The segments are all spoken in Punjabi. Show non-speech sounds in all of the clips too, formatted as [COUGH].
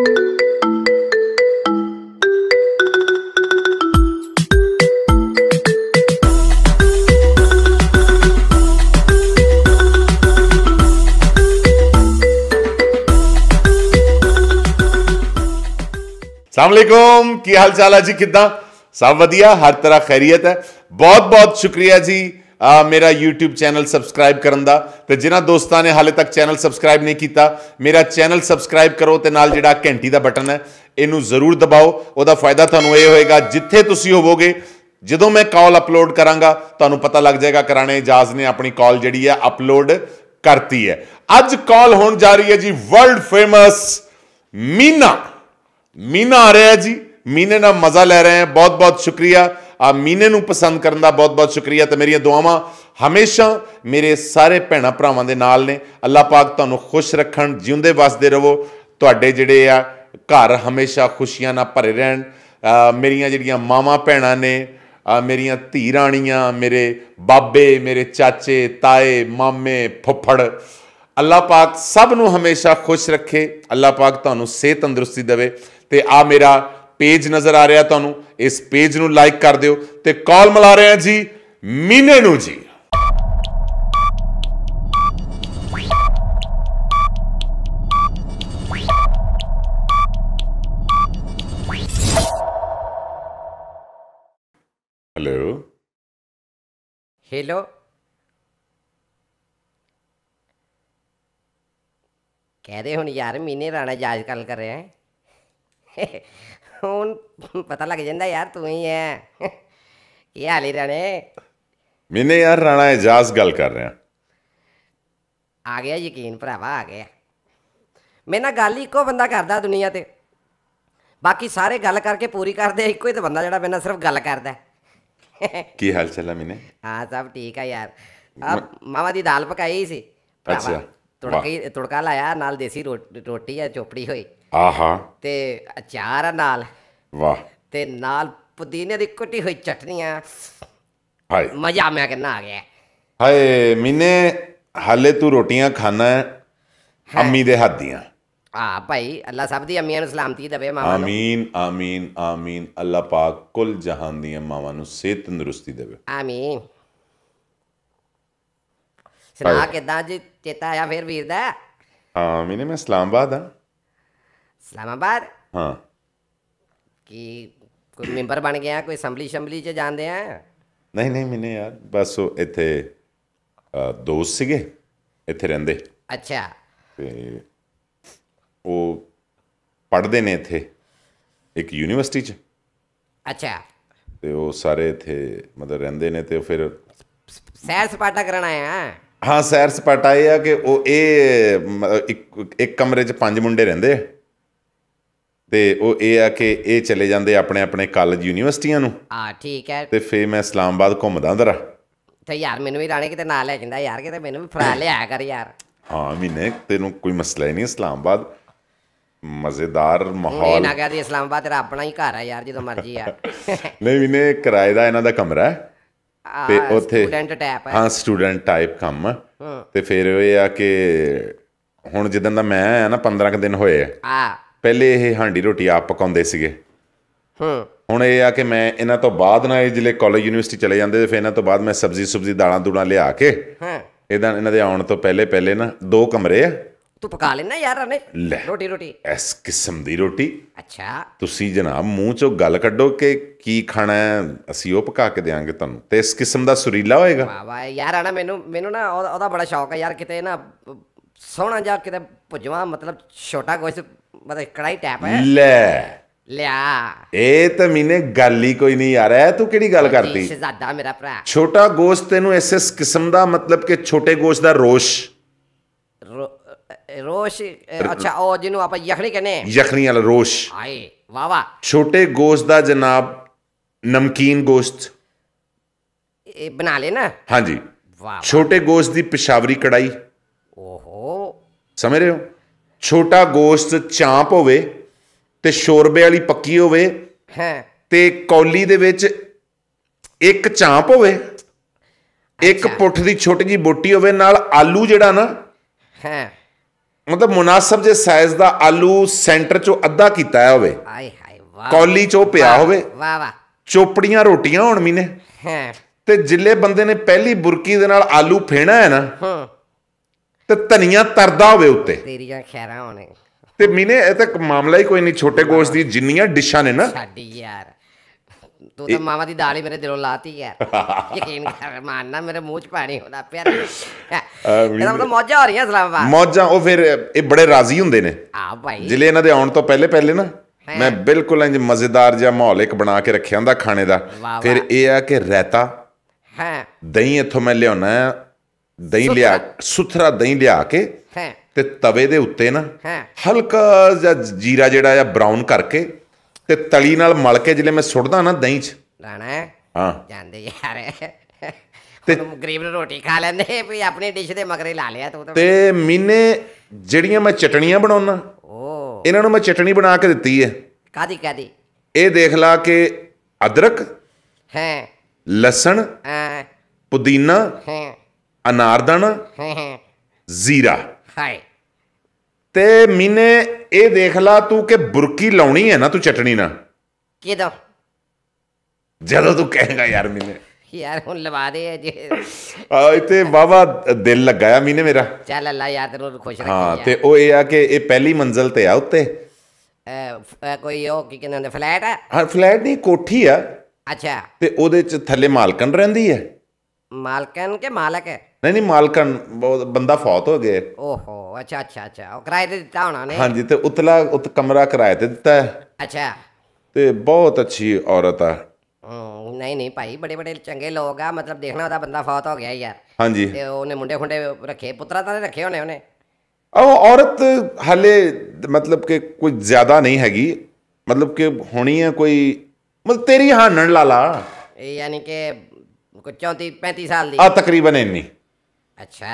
सलामकुम की हाल चाल है जी कि सब वधिया हर तरह खैरियत है बहुत बहुत शुक्रिया जी ਆ ਮੇਰਾ YouTube ਚੈਨਲ ਸਬਸਕ੍ਰਾਈਬ ਕਰਨ ਦਾ ਤੇ ਜਿਨ੍ਹਾਂ ਦੋਸਤਾਂ ਨੇ ਹਾਲੇ ਤੱਕ ਚੈਨਲ ਸਬਸਕ੍ਰਾਈਬ ਨਹੀਂ ਕੀਤਾ ਮੇਰਾ ਚੈਨਲ ਸਬਸਕ੍ਰਾਈਬ ਕਰੋ ਤੇ ਨਾਲ ਜਿਹੜਾ ਘੰਟੀ ਦਾ ਬਟਨ ਹੈ ਇਹਨੂੰ ਜ਼ਰੂਰ ਦਬਾਓ ਉਹਦਾ ਫਾਇਦਾ ਤੁਹਾਨੂੰ ਇਹ ਹੋਏਗਾ ਜਿੱਥੇ ਤੁਸੀਂ ਹੋਵੋਗੇ ਜਦੋਂ ਮੈਂ ਕਾਲ ਅਪਲੋਡ ਕਰਾਂਗਾ ਤੁਹਾਨੂੰ ਪਤਾ ਲੱਗ ਜਾਏਗਾ ਕਰਾਣੇ ਇਜਾਜ਼ ਨੇ ਆਪਣੀ ਕਾਲ ਜਿਹੜੀ ਹੈ ਅਪਲੋਡ ਕਰਤੀ ਹੈ ਅੱਜ ਕਾਲ ਹੋਣ ਜਾ ਰਹੀ ਹੈ ਜੀ ਵਰਲਡ ਫੇਮਸ ਮੀਨਾ ਮੀਨਾ ਆ ਰਿਹਾ ਜੀ ਮੀਨੇ ਨਾਲ ਮਜ਼ਾ ਲੈ ਰਹੇ ਹਾਂ ਬਹੁਤ ਬਹੁਤ ਸ਼ੁਕਰੀਆ ਆ ਮੀਨੇ ਨੂੰ ਪਸੰਦ ਕਰਨ ਦਾ ਬਹੁਤ-ਬਹੁਤ ਸ਼ੁਕਰੀਆ ਤੇ ਮੇਰੀਆਂ ਦੁਆਵਾਂ ਹਮੇਸ਼ਾ ਮੇਰੇ ਸਾਰੇ ਭੈਣਾ ਭਰਾਵਾਂ ਦੇ ਨਾਲ ਨੇ ਅੱਲਾਹ ਪਾਕ ਤੁਹਾਨੂੰ ਖੁਸ਼ ਰੱਖਣ ਜਿਉਂਦੇ ਵਸਦੇ ਰਹੋ ਤੁਹਾਡੇ ਜਿਹੜੇ ਆ ਘਰ ਹਮੇਸ਼ਾ ਖੁਸ਼ੀਆਂ ਨਾਲ ਭਰੇ ਰਹਿਣ ਮੇਰੀਆਂ ਜਿਹੜੀਆਂ ਮਾਵਾ ਭੈਣਾ ਨੇ ਮੇਰੀਆਂ ਧੀ ਰਾਣੀਆਂ ਮੇਰੇ ਬਾਬੇ ਮੇਰੇ ਚਾਚੇ ਤਾਏ ਮਾਮੇ ਫੁੱਫੜ ਅੱਲਾਹ ਪਾਕ ਸਭ ਨੂੰ ਹਮੇਸ਼ਾ ਖੁਸ਼ ਰੱਖੇ ਅੱਲਾਹ ਪਾਕ ਤੁਹਾਨੂੰ ਸਿਹਤ ਤੰਦਰੁਸਤੀ ਦੇਵੇ ਤੇ ਆ ਮੇਰਾ ਪੇਜ ਨਜ਼ਰ ਆ ਰਿਹਾ ਤੁਹਾਨੂੰ ਇਸ ਪੇਜ ਨੂੰ ਲਾਈਕ ਕਰ ਦਿਓ ਤੇ ਕਾਲ ਮਿਲਾ ਰਹੇ ਆ ਜੀ ਮੀਨੇ ਨੂੰ ਜੀ ਹੈਲੋ ਹੈਲੋ ਕਹਦੇ ਹੁਣ ਯਾਰ ਮੀਨੇ ਰਾਣਾ ਜਾਜ ਕਾਲ ਕਰ ਰਿਹਾ ਹੈ ਹੁਣ ਪਤਾ ਲੱਗ ਜਾਂਦਾ ਯਾਰ ਤੂੰ ਹੀ ਹੈ ਕੀ ਹਾਲ ਹੀ ਰਣੇ ਮੈਨੇ ਯਾਰ ਰਾਣਾ ਇਜਾਜ਼ ਗੱਲ ਕਰ ਰਿਹਾ ਆ ਗਿਆ ਯਕੀਨ ਭਰਾਵਾ ਆ ਗਿਆ ਮੈਂ ਨਾ ਗੱਲ ਇੱਕੋ ਬੰਦਾ ਕਰਦਾ ਦੁਨੀਆ ਤੇ ਬਾਕੀ ਸਾਰੇ ਗੱਲ ਕਰਕੇ ਪੂਰੀ ਕਰਦੇ ਇੱਕੋ ਹੀ ਤਾਂ ਬੰਦਾ ਜਿਹੜਾ ਮੇਰੇ ਸਿਰਫ ਗੱਲ ਕਰਦਾ ਕੀ ਹਾਲ ਚਾਲ ਹੈ ਮੈਨੇ ਹਾਂ ਸਭ ਠੀਕ ਆ ਯਾਰ ਆ ਮਾਵਾ ਦੀ ਦਾਲ ਪਕਾਈ ਸੀ ਅੱਛਾ ਤੜਕਾ ਤੁੜਕਾ ਲਾਇਆ ਨਾਲ ਦੇਸੀ ਰੋਟੀ ਹੈ ਚੋਪੜੀ ਹੋਈ ਆਹਾ ਤੇ ਅਚਾਰ ਨਾਲ ਵਾਹ ਤੇ ਨਾਲ ਪੁਦੀਨੇ ਦੀ ਕੁੱਟੀ ਹੋਈ ਚਟਨੀਆਂ ਆ ਹਾਏ ਮਜ਼ਾ ਮੈਂ ਕਿੰਨਾ ਆ ਗਿਆ ਹਾਏ ਮੀਨੇ ਹਾਲੇ ਤੂੰ ਰੋਟੀਆਂ ਖਾਣਾ ਅੰਮੀ ਦੇ ਹੱਥ ਦੀਆਂ ਆ ਭਾਈ ਅੱਲਾ ਸਭ ਦੀ ਅੰਮੀਆਂ ਨੂੰ ਸਲਾਮਤੀ ਦੇਵੇ ਮਾਮਾ ਆਮੀਨ ਆਮੀਨ ਆਮੀਨ ਅੱਲਾ ਪਾਕ ਕੁੱਲ ਜਹਾਨ ਦੀਆਂ ਮਾਵਾਂ ਨੂੰ ਸਿਹਤ ਤੰਦਰੁਸਤੀ ਦੇਵੇ ਆਮੀਨ ਸਨਾ ਕਿਦਾਂ ਜੀ ਚੇਤਾ ਆਇਆ ਫੇਰ ਵੀਰ ਦਾ ਹਾਂ ਮੀਨੇ ਮੈਂ ਇਸਲਾਮਾਬਾਦ ਆ ਇਸਲਾਮਾਬਾਦ ਹਾਂ ਕੀ ਕੋਈ ਮੈਂਬਰ ਬਣ ਗਿਆ ਕੋਈ ਅਸੈਂਬਲੀ ਸ਼ੰਬਲੀ ਚ ਜਾਂਦੇ ਆ ਨਹੀਂ ਨਹੀਂ ਮੈਨੇ ਯਾਰ ਬਸ ਇੱਥੇ ਦੋਸਤ ਸੀਗੇ ਇੱਥੇ ਰਹਿੰਦੇ ਅੱਛਾ ਤੇ ਉਹ ਪੜ੍ਹਦੇ ਨੇ ਇੱਥੇ ਇੱਕ ਯੂਨੀਵਰਸਿਟੀ 'ਚ ਅੱਛਾ ਤੇ ਉਹ ਸਾਰੇ ਇੱਥੇ ਮਤਲਬ ਰਹਿੰਦੇ ਨੇ ਤੇ ਉਹ ਫਿਰ ਸੈਰ ਸਪਾਟਾ ਕਰਨ ਆਇਆ ਹਾਂ ਸੈਰ ਸਪਾਟਾ ਇਹ ਆ ਕਿ ਉਹ ਇਹ ਇੱਕ ਇੱਕ ਕਮਰੇ 'ਚ ਪੰਜ ਮੁੰਡੇ ਰਹਿੰਦੇ ਆ ਤੇ ਉਹ ਇਹ ਆ ਕਿ ਇਹ ਚਲੇ ਜਾਂਦੇ ਆਪਣੇ ਆਪਣੇ ਕਾਲਜ ਯੂਨੀਵਰਸਿਟੀਆਂ ਨੂੰ ਆ ਠੀਕ ਹੈ ਤੇ ਫੇ ਮੈਂ ਇਸਲਾਮਾਬਾਦ ਘੁੰਮਦਾ ਅੰਦਰ ਤੇ ਯਾਰ ਮੈਨੂੰ ਵੀ ਰਾਣੇ ਕਿਤੇ ਨਾਲ ਲੈ ਜਾਂਦਾ ਯਾਰ ਕਿਤੇ ਮੈਨੂੰ ਵੀ ਫੜਾ ਲਿਆ ਕਰ ਯਾਰ ਹਾਂ ਮਹੀਨੇ ਤੈਨੂੰ ਕੋਈ ਮਸਲਾ ਹੀ ਨਹੀਂ ਇਸਲਾਮਾਬਾਦ ਮਜ਼ੇਦਾਰ ਮਾਹੌਲ ਇਹ ਨਾ ਕਹਦੀ ਇਸਲਾਮਾਬਾਦ ਤੇਰਾ ਆਪਣਾ ਹੀ ਘਰ ਆ ਯਾਰ ਜਦੋਂ ਮਰਜੀ ਆ [LAUGHS] ਨਹੀਂ ਮਹੀਨੇ ਕਿਰਾਏ ਦਾ ਇਹਨਾਂ ਦਾ ਕਮਰਾ ਹੈ ਤੇ ਉੱਥੇ ਸਟੂਡੈਂਟ ਟਾਈਪ ਹੈ ਹਾਂ ਸਟੂਡੈਂਟ ਟਾਈਪ ਕੰਮ ਤੇ ਫਿਰ ਇਹ ਆ ਕਿ ਹੁਣ ਜਦੋਂ ਦਾ ਮੈਂ ਆ ਨਾ 15 ਕ ਦਿਨ ਹੋਏ ਆ ਪਹਿਲੇ ਇਹ ਹਾਂਡੀ ਰੋਟੀ ਆਪ ਪਕਾਉਂਦੇ ਸੀਗੇ ਹਾਂ ਹੁਣ ਇਹ ਆ ਕਿ ਮੈਂ ਇਹਨਾਂ ਤੋਂ ਬਾਅਦ ਨਾ ਇਹ ਜਿਲੇ ਕਾਲਜ ਯੂਨੀਵਰਸਿਟੀ ਚਲੇ ਜਾਂਦੇ ਤੇ ਫਿਰ ਇਹਨਾਂ ਤੋਂ ਬਾਅਦ ਮੈਂ ਸਬਜ਼ੀ ਸੁਬਜ਼ੀ ਦਾਲਾਂ ਦੂਣਾ ਲਿਆ ਕੇ ਹਾਂ ਇਹਦਾ ਇਹਨਾਂ ਦੇ ਆਉਣ ਤੋਂ ਪਹਿਲੇ ਪਹਿਲੇ ਨਾ ਦੋ ਕਮਰੇ ਆ ਤੂੰ ਪਕਾ ਲੈਣਾ ਯਾਰ ਨੇ ਰੋਟੀ ਰੋਟੀ ਇਸ ਕਿਸਮ ਦੀ ਰੋਟੀ ਅੱਛਾ ਤੁਸੀਂ ਜਨਾਬ ਮੂੰਹ ਚੋਂ ਗੱਲ ਕੱਢੋ ਕਿ ਕੀ ਖਾਣਾ ਅਸੀਂ ਉਹ ਪਕਾ ਕੇ ਦੇਾਂਗੇ ਤੁਹਾਨੂੰ ਤੇ ਇਸ ਕਿਸਮ ਦਾ ਸੁਰੀਲਾ ਹੋਏਗਾ ਵਾਹ ਵਾਹ ਯਾਰ ਆਣਾ ਮੈਨੂੰ ਮੈਨੂੰ ਨਾ ਉਹਦਾ ਬੜਾ ਸ਼ੌਕ ਹੈ ਯਾਰ ਕਿਤੇ ਨਾ ਸੋਹਣਾ ਜਾ ਕਿਤੇ ਭੁਜਵਾ ਮਤਲਬ ਛੋਟਾ ਕੋਈ ਮਤਲਬ ਕੜਾਈ ਟੈਪ ਹੈ ਲੈ ਲਿਆ ਇਹ ਤਾਂ ਮੀਨੇ ਗੱਲ ਹੀ ਕੋਈ ਨਹੀਂ ਆ ਰਿਹਾ ਤੂੰ ਕਿਹੜੀ ਗੱਲ ਕਰਦੀ ਸ਼ਹਜ਼ਾਦਾ ਮੇਰਾ ਭਰਾ ਛੋਟਾ ਗੋਸ਼ਤ ਤੈਨੂੰ ਇਸ ਇਸ ਕਿਸਮ ਦਾ ਮਤਲਬ ਕਿ ਛੋਟੇ ਗੋਸ਼ਤ ਦਾ ਰੋਸ਼ ਰੋਸ਼ ਅੱਛਾ ਉਹ ਜਿਹਨੂੰ ਆਪਾਂ ਯਖਣੀ ਕਹਿੰਦੇ ਯਖਣੀ ਵਾਲਾ ਰੋਸ਼ ਹਾਏ ਵਾ ਵਾ ਛੋਟੇ ਗੋਸ਼ਤ ਦਾ ਜਨਾਬ ਨਮਕੀਨ ਗੋਸ਼ਤ ਇਹ ਬਣਾ ਲੈਣਾ ਹਾਂਜੀ ਵਾ ਛੋਟੇ ਗੋਸ਼ਤ ਦੀ ਪਿਸ਼ਾਵਰੀ ਕੜਾਈ ਓਹੋ ਸਮਝ ਰਹੇ ਹੋ ਛੋਟਾ ਗੋਸ਼ਤ ਚਾਂਪ ਹੋਵੇ ਤੇ ਸ਼ੋਰਬੇ ਵਾਲੀ ਪੱਕੀ ਹੋਵੇ ਹਾਂ ਤੇ ਕੌਲੀ ਦੇ ਵਿੱਚ ਇੱਕ ਚਾਂਪ ਹੋਵੇ ਇੱਕ ਪੁੱਠ ਦੀ ਛੋਟੀ ਜੀ ਬੋਟੀ ਹੋਵੇ ਨਾਲ ਆਲੂ ਜਿਹੜਾ ਨਾ ਹਾਂ ਮਤਲਬ ਮੁਨਾਸਬ ਜੇ ਸਾਈਜ਼ ਦਾ ਆਲੂ ਸੈਂਟਰ ਚੋਂ ਅੱਧਾ ਕੀਤਾ ਹੋਵੇ ਆਏ ਹਾਏ ਵਾਹ ਕੌਲੀ ਚੋਂ ਪਿਆ ਹੋਵੇ ਵਾਹ ਵਾਹ ਚੋਪੜੀਆਂ ਰੋਟੀਆਂ ਹੋਣ ਮੀਨੇ ਹਾਂ ਤੇ ਜਿੱਲੇ ਬੰਦੇ ਨੇ ਪਹਿਲੀ ਬੁਰਕੀ ਦੇ ਨਾਲ ਆਲੂ ਫੇਣਾ ਹੈ ਨਾ ਹਾਂ ਤੇ ਧਨੀਆ ਤਰਦਾ ਹੋਵੇ ਉੱਤੇ ਤੇਰੀਆਂ ਖੈਰਾਂ ਹੋਣੇ ਤੇ ਮੀਨੇ ਇਹ ਤਾਂ ਮਾਮਲਾ ਹੀ ਕੋਈ ਨਹੀਂ ਛੋਟੇ ਗੋਸ਼ ਦੀ ਜਿੰਨੀਆਂ ਡਿਸ਼ਾਂ ਨੇ ਨਾ ਸਾਡੀ ਯਾਰ ਤੂੰ ਤਾਂ ਮਾਵਾ ਦੀ ਦਾਲ ਹੀ ਮੇਰੇ ਦਿਲੋਂ ਲਾਤੀ ਯਾਰ [LAUGHS] ਯਕੀਨ ਕਰ ਮਾਨਣਾ ਮੇਰੇ ਮੂੰਹ 'ਚ ਪਾਣੀ ਹੁੰਦਾ ਪਿਆ ਇਹਦਾ ਮਤਲਬ ਮੌਜਾਂ ਹੋ ਰਹੀਆਂ ਸਲਾਮਾਬਾਦ ਮੌਜਾਂ ਉਹ ਫਿਰ ਇਹ ਬੜੇ ਰਾਜ਼ੀ ਹੁੰਦੇ ਨੇ ਆ ਭਾਈ ਜਿਲੇ ਇਹਨਾਂ ਦੇ ਆਉਣ ਤੋਂ ਪਹਿਲੇ ਪਹਿਲੇ ਨਾ ਮੈਂ ਬਿਲਕੁਲ ਇੰਜ ਮਜ਼ੇਦਾਰ ਜਿਹਾ ਮਾਹੌਲ ਇੱਕ ਬਣਾ ਕੇ ਰੱਖਿਆ ਹੁੰਦਾ ਖਾਣੇ ਦਾ ਫਿਰ ਇਹ ਆ ਕਿ ਰਹਿਤਾ ਹਾਂ ਦਹੀਂ ਇੱਥੋਂ ਮੈਂ ਲਿਆਉਣਾ ਦਹੀਂ ਲਿਆ ਸੁਥਰਾ ਦਹੀਂ ਲਿਆ ਕੇ ਹਾਂ ਤੇ ਤਵੇ ਦੇ ਉੱਤੇ ਨਾ ਹਲਕਾ ਜਿਹਾ ਜੀਰਾ ਜਿਹੜਾ ਆ ਬ੍ਰਾਊਨ ਕਰਕੇ ਤੇ ਤਲੀ ਨਾਲ ਮਲ ਕੇ ਜਿਵੇਂ ਮੈਂ ਸੁੱਟਦਾ ਨਾ ਦਹੀਂ 'ਚ ਰਾਣਾ ਹਾਂ ਜਾਂਦੇ ਯਾਰ ਤੇ ਗਰੀਬ ਨੂੰ ਰੋਟੀ ਖਾ ਲੈਂਦੇ ਵੀ ਆਪਣੀ ਡਿਸ਼ ਦੇ ਮਗਰੇ ਲਾ ਲਿਆ ਤੂੰ ਤੇ ਮੀਨੇ ਜਿਹੜੀਆਂ ਮੈਂ ਚਟਣੀਆਂ ਬਣਾਉਣਾ ਓ ਇਹਨਾਂ ਨੂੰ ਮੈਂ ਚਟਣੀ ਬਣਾ ਕੇ ਦਿੱਤੀ ਹੈ ਕਾਦੀ ਕਾਦੀ ਇਹ ਦੇਖ ਲਾ ਕਿ ਅਦਰਕ ਹੈ ਲਸਣ ਹੈ ਪੁਦੀਨਾ ਹੈ ਅਨਾਰਦਾਨਾ ਜ਼ੀਰਾ ਹਾਏ ਤੇ ਮੀਨੇ ਇਹ ਦੇਖ ਲਾ ਤੂੰ ਕਿ ਬੁਰਕੀ ਲਾਉਣੀ ਹੈ ਨਾ ਤੂੰ ਚਟਣੀ ਨਾ ਕਿਦੋਂ ਜਦੋਂ ਤੂੰ ਕਹੇਗਾ ਯਾਰ ਮੀਨੇ ਯਾਰ ਹੁਣ ਲਵਾ ਦੇ ਜੇ ਆ ਇਤੇ ਵਾਵਾ ਦਿਲ ਲੱਗਾਇਆ ਮੀਨੇ ਮੇਰਾ ਚੱਲ ਅੱਲਾ ਯਾਰ ਤੈਨੂੰ ਖੁਸ਼ ਰੱਖੇ ਹਾਂ ਤੇ ਉਹ ਇਹ ਆ ਕਿ ਇਹ ਪਹਿਲੀ ਮੰਜ਼ਲ ਤੇ ਆ ਉੱਤੇ ਐ ਕੋਈ ਉਹ ਕੀ ਕਹਿੰਦੇ ਫਲੈਟ ਆ ਹਾਂ ਫਲੈਟ ਨਹੀਂ ਕੋਠੀ ਆ ਅੱਛਾ ਤੇ ਉਹਦੇ ਚ ਥੱਲੇ ਮਾਲਕਨ ਰਹਿੰਦੀ ਹੈ ਮਾਲਕਨ ਕੇ ਮਾਲਕ ਹੈ ਨਹੀਂ ਨਹੀਂ ਮਾਲਕਨ ਬੰਦਾ ਫੌਤ ਹੋ ਗਿਆ ਓਹੋ ਅੱਛਾ ਅੱਛਾ ਅੱਛਾ ਉਹ ਕਿਰਾਏ ਤੇ ਦਿੱਤਾ ਹੋਣਾ ਨੇ ਹਾਂਜੀ ਤੇ ਉਤਲਾ ਉਤ ਕਮਰਾ ਕਿਰਾਏ ਤੇ ਦਿੱਤਾ ਹੈ ਅੱਛਾ ਤੇ ਬਹੁਤ ਅੱਛੀ ਔਰਤ ਆ ਨਹੀਂ ਨਹੀਂ ਭਾਈ ਬੜੇ ਬੜੇ ਚੰਗੇ ਲੋਕ ਆ ਮਤਲਬ ਦੇਖਣਾ ਉਹਦਾ ਬੰਦਾ ਫੌਤ ਹੋ ਗਿਆ ਯਾਰ ਹਾਂਜੀ ਤੇ ਉਹਨੇ ਮੁੰਡੇ ਖੁੰਡੇ ਰੱਖੇ ਪੁੱਤਰਾ ਤਾਂ ਰੱਖੇ ਹੋਣੇ ਉਹਨੇ ਉਹ ਔਰਤ ਹਲੇ ਮਤਲਬ ਕਿ ਕੁਝ ਜ਼ਿਆਦਾ ਨਹੀਂ ਹੈਗੀ ਮਤਲਬ ਕਿ ਹੋਣੀ ਹੈ ਕੋਈ ਮਤਲਬ ਤੇਰੀ ਹਾਨਣ ਲਾਲਾ ਯਾਨੀ ਕਿ ਕੋਈ 34 35 ਸਾਲ ਦੀ ਆ ਤਕਰੀਬਨ ਇੰਨੀ ਅੱਛਾ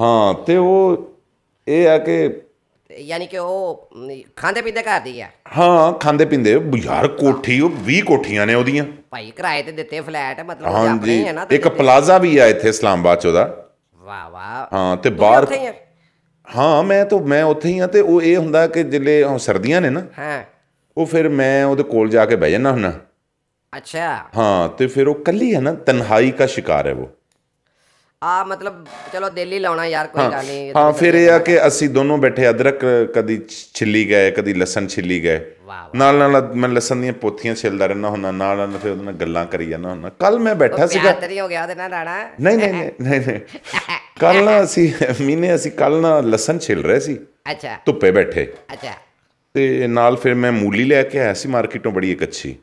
ਹਾਂ ਤੇ ਉਹ ਇਹ ਆ ਕਿ ਯਾਨੀ ਕਿ ਉਹ ਖਾਂਦੇ ਪੀਂਦੇ ਕਰਦੀ ਆ ਹਾਂ ਖਾਂਦੇ ਪੀਂਦੇ ਯਾਰ ਕੋਠੀ ਉਹ 20 ਕੋਠੀਆਂ ਨੇ ਉਹਦੀਆਂ ਭਾਈ ਕਿਰਾਏ ਤੇ ਦਿੱਤੇ ਫਲੈਟ ਮਤਲਬ ਆਪਣੇ ਹੈ ਨਾ ਇੱਕ ਪਲਾਜ਼ਾ ਵੀ ਆ ਇੱਥੇ ਇਸਲਾਮਾਬਾਦ ਚ ਉਹਦਾ ਵਾਹ ਵਾਹ ਹਾਂ ਤੇ ਬਾਹਰ ਹਾਂ ਮੈਂ ਤਾਂ ਮੈਂ ਉੱਥੇ ਹੀ ਆ ਤੇ ਉਹ ਇਹ ਹੁੰਦਾ ਕਿ ਜਿੱਲੇ ਸਰਦੀਆਂ ਨੇ ਨਾ ਹਾਂ ਉਹ ਫਿਰ ਮੈਂ ਉਹਦੇ ਕੋਲ ਜਾ ਕੇ ਬਹਿ ਜਾਣਾ ਹੁੰਨਾ ਅੱਛਾ ਹਾਂ ਤੇ ਫਿਰ ਉਹ ਕੱਲੀ ਹੈ ਨਾ ਤਨਹਾਈ ਦਾ ਸ਼ਿਕਾਰ ਹੈ ਉਹ ਆ ਮਤਲਬ ਚਲੋ ਦਿੱਲੀ ਲਾਉਣਾ ਯਾਰ ਕੋਈ ਗੱਲ ਨਹੀਂ ਹਾਂ ਫਿਰ ਇਹ ਆ ਕਿ ਅਸੀਂ ਦੋਨੋਂ ਬੈਠੇ ਅਦਰਕ ਕਦੀ ਛਿੱਲੀ ਗਏ ਕਦੀ ਲਸਣ ਛਿੱਲੀ ਗਏ ਨਾਲ ਨਾਲ ਮੈਂ ਲਸਣ ਦੀਆਂ ਪੋਥੀਆਂ ਛਿੱਲਦਾ ਰਹਿਣਾ ਹੁੰਦਾ ਨਾਲ ਨਾਲ ਫਿਰ ਉਹਦੇ ਨਾਲ ਗੱਲਾਂ ਕਰੀ ਜਾਂਦਾ ਹੁੰਦਾ ਕੱਲ ਮੈਂ ਬੈਠਾ ਸੀਗਾ ਤੇਰੀ ਹੋ ਗਿਆ ਤੇ ਨਾ ਰਾਣਾ ਨਹੀਂ ਨਹੀਂ ਨਹੀਂ ਨਹੀਂ [LAUGHS] ਕੱਲ ਨਾ ਅਸੀਂ ਮੀਨੇ ਅਸੀਂ ਕੱਲ ਨਾ ਲਸਣ ਛਿੱਲ ਰਹੇ ਸੀ ਅੱਛਾ ਧੁੱਪੇ ਬੈਠੇ ਅੱਛਾ ਤੇ ਨਾਲ ਫਿਰ ਮੈਂ ਮੂਲੀ ਲੈ ਕੇ ਆਇਆ ਸੀ ਮਾਰਕੀਟੋਂ ਬੜੀ ਇੱਕ ਅੱਛੀ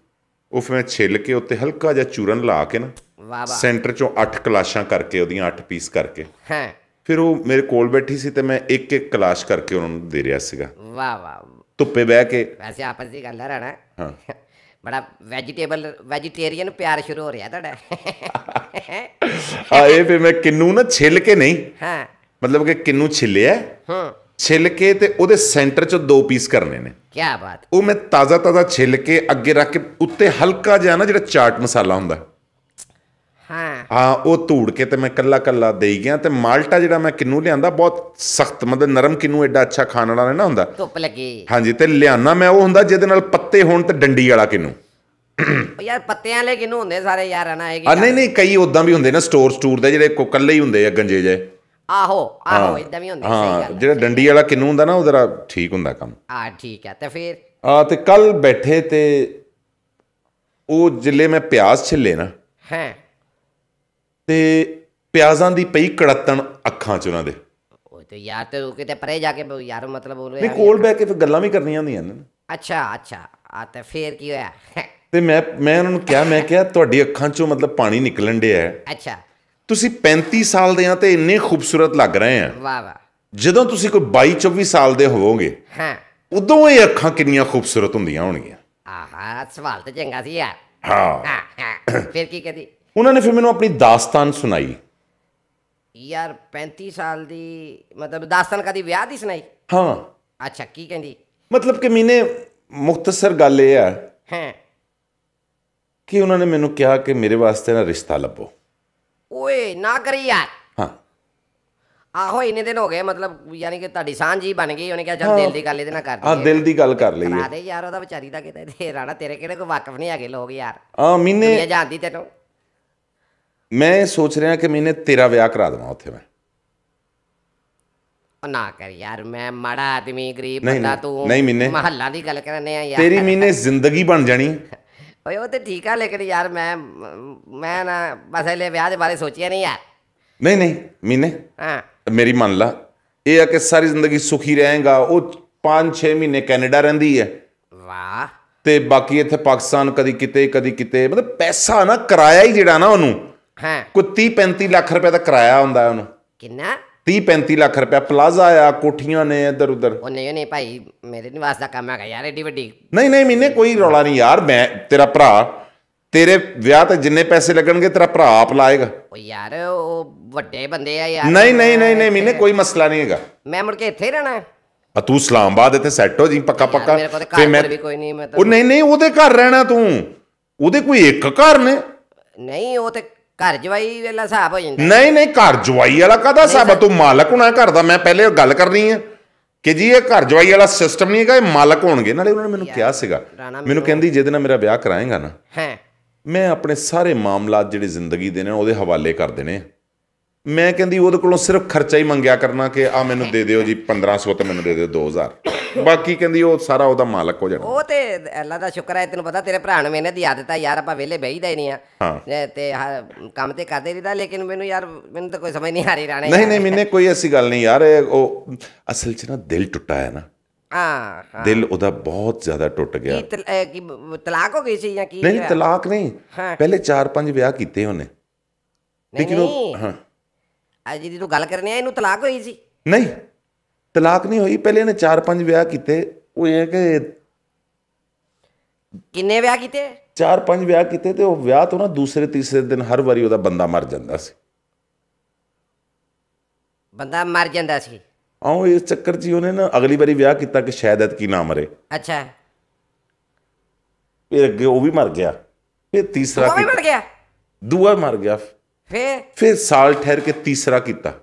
ਉਹ ਫਿਰ ਮੈਂ ਛਿੱਲ ਕੇ ਉੱਤੇ ਹਲਕਾ ਜਿਹਾ ਚੂਰਨ ਲਾ ਕੇ ਨਾ ਵਾਹ ਵਾਹ ਸੈਂਟਰ ਚੋਂ 8 ਕਲਾਸ਼ਾਂ ਕਰਕੇ ਉਹਦੀਆਂ 8 ਪੀਸ ਕਰਕੇ ਹਾਂ ਫਿਰ ਉਹ ਮੇਰੇ ਕੋਲ ਬੈਠੀ ਸੀ ਤੇ ਮੈਂ ਇੱਕ ਇੱਕ ਕਲਾਸ਼ ਕਰਕੇ ਉਹਨਾਂ ਨੂੰ ਦੇ ਰਿਹਾ ਸੀਗਾ ਵਾਹ ਵਾਹ ਧੁੱਪੇ ਬਹਿ ਕੇ ਵੈਸੇ ਆਪਸ ਦੀ ਗੱਲ ਹੈ ਰਾਣਾ ਹਾਂ ਬੜਾ ਵੈਜੀਟੇਬਲ ਵੈਜੀਟੇਰੀਅਨ ਪਿਆਰ ਸ਼ੁਰੂ ਹੋ ਰਿਹਾ ਤੁਹਾਡਾ ਹਾਂ ਇਹ ਵੀ ਮੈਂ ਕਿੰਨੂ ਨਾ ਛਿੱਲ ਕੇ ਨਹੀਂ ਹਾਂ ਮਤਲਬ ਕਿ ਕਿੰਨੂ ਛਿੱਲਿਆ ਹਾਂ ਛਿੱਲ ਕੇ ਤੇ ਉਹਦੇ ਸੈਂਟਰ ਚ ਦੋ ਪੀਸ ਕਰਨੇ ਨੇ ਕੀ ਬਾਤ ਉਹ ਮੈਂ ਤਾਜ਼ਾ ਤਾਜ਼ਾ ਛਿੱਲ ਕੇ ਅੱਗੇ ਰੱਖ ਕੇ ਉੱਤੇ ਹਲਕਾ ਜਿਹਾ ਨਾ ਜਿਹੜਾ ਚਾਟ ਮਸਾਲਾ ਹੁੰਦਾ ਹਾਂ ਆ ਉਹ ਧੂੜ ਕੇ ਤੇ ਮੈਂ ਕੱਲਾ ਕੱਲਾ ਦੇਈ ਗਿਆ ਤੇ ਮਾਲਟਾ ਜਿਹੜਾ ਮੈਂ ਕਿੰਨੂ ਲਿਆਂਦਾ ਬਹੁਤ ਸਖਤ ਮਤਲਬ ਨਰਮ ਕਿੰਨੂ ਐਡਾ ਅੱਛਾ ਖਾਣ ਵਾਲਾ ਨਹੀਂ ਨਾ ਹੁੰਦਾ ਧੁੱਪ ਲੱਗੇ ਹਾਂਜੀ ਤੇ ਲਿਆਣਾ ਮੈਂ ਉਹ ਹੁੰਦਾ ਜਿਹਦੇ ਨਾਲ ਪੱਤੇ ਹੋਣ ਤੇ ਡੰਡੀ ਵਾਲਾ ਕਿੰਨੂ ਯਾਰ ਪੱਤਿਆਂ ਵਾਲੇ ਕਿੰਨੂ ਹੁੰਦੇ ਸਾਰੇ ਯਾਰ ਹਨਾ ਇਹ ਨਹੀਂ ਨਹੀਂ ਕਈ ਉਦਾਂ ਵੀ ਹੁੰਦੇ ਨੇ ਸਟੋਰ ਸਟੂਰ ਦੇ ਜਿਹੜੇ ਕੱਲੇ ਹੀ ਹੁੰਦੇ ਆ ਗੰਜੇ ਜੇ ਆਹੋ ਆਹੋ ਇਦਾਂ ਵੀ ਹੁੰਦੇ ਸਹੀ ਗੱਲ ਜਿਹੜਾ ਡੰਡੀ ਵਾਲਾ ਕਿੰਨੂ ਹੁੰਦਾ ਨਾ ਉਹ ਜ਼ਰਾ ਠੀਕ ਹੁੰਦਾ ਕੰਮ ਆ ਠੀਕ ਆ ਤੇ ਫਿਰ ਆ ਤੇ ਕੱਲ ਬੈਠੇ ਤੇ ਉਹ ਜਿੱਲੇ ਮੈਂ ਪਿਆਜ਼ ਛਿੱਲੇ ਨਾ ਹਾਂ ਤੇ ਪਿਆਜ਼ਾਂ ਦੀ ਪਈ ਕੜਤਣ ਅੱਖਾਂ 'ਚ ਉਹਨਾਂ ਦੇ ਉਹ ਤੇ ਯਾਰ ਤੇ ਉਹ ਕਿਤੇ ਪਰੇ ਜਾ ਕੇ ਯਾਰ ਮਤਲਬ ਬੋਲ ਰਿਹਾ ਨਹੀਂ ਕੋਲ ਬੈ ਕੇ ਫਿਰ ਗੱਲਾਂ ਵੀ ਕਰਨੀਆਂ ਹੁੰਦੀਆਂ ਨੇ ਅੱਛਾ ਅੱਛਾ ਆ ਤੇ ਫੇਰ ਕੀ ਹੋਇਆ ਤੇ ਮੈਂ ਮੈਂ ਉਹਨਾਂ ਨੂੰ ਕਿਹਾ ਮੈਂ ਕਿਹਾ ਤੁਹਾਡੀ ਅੱਖਾਂ 'ਚੋਂ ਮਤਲਬ ਪਾਣੀ ਨਿਕਲਣ ਡਿਆ ਹੈ ਅੱਛਾ ਤੁਸੀਂ 35 ਸਾਲ ਦੇ ਆ ਤੇ ਇੰਨੇ ਖੂਬਸੂਰਤ ਲੱਗ ਰਹੇ ਆ ਵਾਹ ਵਾਹ ਜਦੋਂ ਤੁਸੀਂ ਕੋਈ 22 24 ਸਾਲ ਦੇ ਹੋਵੋਗੇ ਹਾਂ ਉਦੋਂ ਇਹ ਅੱਖਾਂ ਕਿੰਨੀਆਂ ਖੂਬਸੂਰਤ ਹੁੰਦੀਆਂ ਹੋਣਗੀਆਂ ਆਹਾ ਸਵਾਲ ਤੇ ਚੰਗਾ ਸੀ ਯਾਰ ਹਾਂ ਫੇਰ ਕੀ ਕਹਦੀ ਉਹਨਾਂ ਨੇ ਫਿਰ ਮੈਨੂੰ ਆਪਣੀ ਦਾਸਤਾਨ ਸੁਣਾਈ ਯਾਰ 35 ਸਾਲ ਦੀ ਮਤਲਬ ਦਾਸਤਾਨ ਕਦੀ ਵਿਆਹ ਦੀ ਸੁਣਾਈ ਹਾਂ ਅੱਛਾ ਕੀ ਕਹਿੰਦੀ ਮਤਲਬ ਕਿ ਮੀਨੇ ਮੁਖਤਸਰ ਗੱਲ ਇਹ ਆ ਹਾਂ ਕਿ ਉਹਨਾਂ ਨੇ ਮੈਨੂੰ ਕਿਹਾ ਕਿ ਮੇਰੇ ਵਾਸਤੇ ਨਾ ਰਿਸ਼ਤਾ ਲੱਭੋ ਓਏ ਨਾ ਕਰੀ ਯਾਰ ਹਾਂ ਆਹੋ ਇਹਨੇ ਦਿਨ ਹੋ ਗਏ ਮਤਲਬ ਯਾਨੀ ਕਿ ਤੁਹਾਡੀ ਸਾਂਝੀ ਬਣ ਗਈ ਉਹਨੇ ਕਿਹਾ ਚੱਲ ਦਿਲ ਦੀ ਗੱਲ ਇਹਦੇ ਨਾਲ ਕਰ ਲਈ ਹਾਂ ਦਿਲ ਦੀ ਗੱਲ ਕਰ ਲਈ ਕਰਾ ਦੇ ਯਾਰ ਉਹਦਾ ਵਿਚਾਰੀ ਦਾ ਕਿਤੇ ਰਾਣਾ ਤੇਰੇ ਕਿਹੜੇ ਕੋਈ ਵਾਕਫ ਨਹੀਂ ਹੈਗੇ ਲੋਕ ਯਾਰ ਹਾਂ ਮੀਨੇ ਜਾਂਦੀ ਤੈਨੂੰ ਮੈਂ ਸੋਚ ਰਿਹਾ ਕਿ ਮੈਨੇ ਤੇਰਾ ਵਿਆਹ ਕਰਾ ਦਵਾਂ ਉੱਥੇ ਮੈਂ ਉਹ ਨਾ ਕਰ ਯਾਰ ਮੈਂ ਮੜਾ ਆਦਮੀ ਗਰੀਬ ਬੰਦਾ ਤੂੰ ਨਹੀਂ ਮਹੱਲਾ ਦੀ ਗੱਲ ਕਰਨੇ ਆ ਯਾਰ ਤੇਰੀ ਮੈਨੇ ਜ਼ਿੰਦਗੀ ਬਣ ਜਾਣੀ [LAUGHS] ਓਏ ਉਹ ਤੇ ਠੀਕ ਆ ਲੇਕਿਨ ਯਾਰ ਮੈਂ ਮੈਂ ਨਾ ਬਸ ਇਹ ਵਿਆਹ ਦੇ ਬਾਰੇ ਸੋਚਿਆ ਨਹੀਂ ਯਾਰ ਨਹੀਂ ਨਹੀਂ ਮੈਨੇ ਹਾਂ ਮੇਰੀ ਮੰਨ ਲਾ ਇਹ ਆ ਕਿ ਸਾਰੀ ਜ਼ਿੰਦਗੀ ਸੁਖੀ ਰਹੇਗਾ ਉਹ 5-6 ਮਹੀਨੇ ਕੈਨੇਡਾ ਰਹਿੰਦੀ ਹੈ ਵਾਹ ਤੇ ਬਾਕੀ ਇੱਥੇ ਪਾਕਿਸਤਾਨ ਕਦੀ ਕਿਤੇ ਕਦੀ ਕਿਤੇ ਮਤਲਬ ਪੈਸਾ ਨਾ ਕਿਰਾਇਆ ਹੀ ਜਿਹੜਾ ਨਾ ਉਹਨੂੰ ਹਾਂ ਕੋਈ 30 35 ਲੱਖ ਰੁਪਏ ਦਾ ਕਿਰਾਇਆ ਹੁੰਦਾ ਉਹਨੂੰ ਕਿੰਨਾ 30 35 ਲੱਖ ਰੁਪਏ ਪਲਾਜ਼ਾ ਆ ਕੋਠੀਆਂ ਨੇ ਇੱਧਰ ਉੱਧਰ ਉਹ ਨਹੀਂ ਨਹੀਂ ਭਾਈ ਮੇਰੇ ਨਿਵਾਸ ਦਾ ਕੰਮ ਹੈਗਾ ਯਾਰ ਏਡੀ ਵੱਡੀ ਨਹੀਂ ਨਹੀਂ ਮੈਨੇ ਕੋਈ ਰੌਲਾ ਨਹੀਂ ਯਾਰ ਮੈਂ ਤੇਰਾ ਭਰਾ ਤੇਰੇ ਵਿਆਹ ਤੇ ਜਿੰਨੇ ਪੈਸੇ ਲੱਗਣਗੇ ਤੇਰਾ ਭਰਾ ਆਪ ਲਾਏਗਾ ਉਹ ਯਾਰ ਉਹ ਵੱਡੇ ਬੰਦੇ ਆ ਯਾਰ ਨਹੀਂ ਨਹੀਂ ਨਹੀਂ ਨਹੀਂ ਮੈਨੇ ਕੋਈ ਮਸਲਾ ਨਹੀਂ ਹੈਗਾ ਮੈਂ ਮੁੜ ਕੇ ਇੱਥੇ ਰਹਿਣਾ ਹੈ ਆ ਤੂੰ ਇਸਲਾਮਾਬਾਦ ਇੱਥੇ ਸੈੱਟ ਹੋ ਜੀ ਪੱਕਾ ਪੱਕਾ ਫੇ ਮੈਂ ਤਾਂ ਉਹ ਨਹੀਂ ਨਹੀਂ ਉਹਦੇ ਘਰ ਰਹਿਣਾ ਤੂੰ ਉਹਦੇ ਕੋਈ ਇੱਕ ਘਰ ਨੇ ਨਹੀਂ ਉਹ ਤੇ ਘਰ ਜਵਾਈ ਵਾਲਾ ਹਿਸਾਬ ਹੋ ਜਾਂਦਾ ਨਹੀਂ ਨਹੀਂ ਘਰ ਜਵਾਈ ਵਾਲਾ ਕਾਦਾ ਹਿਸਾਬ ਤੂੰ ਮਾਲਕ ਹੋਣਾ ਘਰ ਦਾ ਮੈਂ ਪਹਿਲੇ ਗੱਲ ਕਰਨੀ ਹੈ ਕਿ ਜੀ ਇਹ ਘਰ ਜਵਾਈ ਵਾਲਾ ਸਿਸਟਮ ਨਹੀਂ ਹੈਗਾ ਇਹ ਮਾਲਕ ਹੋਣਗੇ ਨਾਲੇ ਉਹਨਾਂ ਨੇ ਮੈਨੂੰ ਕਿਹਾ ਸੀਗਾ ਮੈਨੂੰ ਕਹਿੰਦੀ ਜਿਹਦੇ ਨਾਲ ਮੇਰਾ ਵਿਆਹ ਕਰਾਏਗਾ ਨਾ ਹੈ ਮੈਂ ਆਪਣੇ ਸਾਰੇ ਮਾਮਲੇ ਜਿਹੜੇ ਜ਼ਿੰਦਗੀ ਦੇ ਨੇ ਉਹਦੇ ਹਵਾਲੇ ਕਰ ਦੇਣੇ ਮੈਂ ਕਹਿੰਦੀ ਉਹਦੇ ਕੋਲੋਂ ਸਿਰਫ ਖਰਚਾ ਹੀ ਮੰਗਿਆ ਕਰਨਾ ਕਿ ਆ ਮੈਨੂੰ ਦੇ ਦਿਓ ਜੀ 1500 ਤੇ ਮੈਨੂੰ ਦੇ ਦਿਓ 2000 ਬਾਕੀ ਕਹਿੰਦੀ ਉਹ ਸਾਰਾ ਉਹਦਾ ਮਾਲਕ ਹੋ ਜਾਣਾ ਉਹ ਤੇ ਅੱਲਾ ਦਾ ਸ਼ੁਕਰ ਹੈ ਤੈਨੂੰ ਪਤਾ ਤੇਰੇ ਭਰਾ ਨੂੰ ਮਿਹਨਤ ਦੀ ਆਦਤ ਆ ਯਾਰ ਆਪਾਂ ਵਿਹਲੇ ਬਹਿਦਾ ਹੀ ਨਹੀਂ ਆ ਤੇ ਕੰਮ ਤੇ ਕਰਦੇ ਰਹੀਦਾ ਲੇਕਿਨ ਮੈਨੂੰ ਯਾਰ ਮੈਨੂੰ ਤਾਂ ਕੋਈ ਸਮਝ ਨਹੀਂ ਆ ਰਹੀ ਰਾਣੇ ਨਹੀਂ ਨਹੀਂ ਮੈਨੇ ਕੋਈ ਐਸੀ ਗੱਲ ਨਹੀਂ ਯਾਰ ਉਹ ਅਸਲ 'ਚ ਨਾ ਦਿਲ ਟੁੱਟਾ ਹੈ ਨਾ ਹਾਂ ਦਿਲ ਉਹਦਾ ਬਹੁਤ ਜ਼ਿਆਦਾ ਟੁੱਟ ਗਿਆ ਕੀ ਤਲਾਕ ਹੋ ਗਈ ਸੀ ਜਾਂ ਕੀ ਨਹੀਂ ਤਲਾਕ ਨਹੀਂ ਪਹਿਲੇ 4-5 ਵਿਆਹ ਕੀਤੇ ਉਹਨੇ ਨਹੀਂ ਹਾਂ ਜੀ ਜਿਹਦੀ ਤੂੰ ਗੱਲ ਕਰਨੀ ਆ ਇਹਨੂੰ ਤਲਾਕ ਹੋਈ ਸੀ ਨਹੀਂ ਤਲਾਕ ਨਹੀਂ ਹੋਈ ਪਹਿਲੇ ਇਹਨੇ 4-5 ਵਿਆਹ ਕੀਤੇ ਉਹ ਇਹ ਕਿ ਕਿੰਨੇ ਵਿਆਹ ਕੀਤੇ 4-5 ਵਿਆਹ ਕੀਤੇ ਤੇ ਉਹ ਵਿਆਹ ਤੋਂ ਨਾ ਦੂਸਰੇ ਤੀਸਰੇ ਦਿਨ ਹਰ ਵਾਰੀ ਉਹਦਾ ਬੰਦਾ ਮਰ ਜਾਂਦਾ ਸੀ ਬੰਦਾ ਮਰ ਜਾਂਦਾ ਸੀ ਆਉਂ ਇਸ ਚੱਕਰ 'ਚ ਉਹਨੇ ਨਾ ਅਗਲੀ ਵਾਰੀ ਵਿਆਹ ਕੀਤਾ ਕਿ ਸ਼ਾਇਦ ਇਹ ਕੀ ਨਾ ਮਰੇ ਅੱਛਾ ਫਿਰ ਅੱਗੇ ਉਹ ਵੀ ਮਰ ਗਿਆ ਫਿਰ ਤੀਸਰਾ ਉਹ ਵੀ ਮਰ ਗਿਆ ਦੂਆ ਮਰ ਗਿਆ ਫੇਰ ਫਿਰ ਸਾਲ ਠਹਿਰ ਕੇ ਤੀਸਰਾ ਕੀਤਾ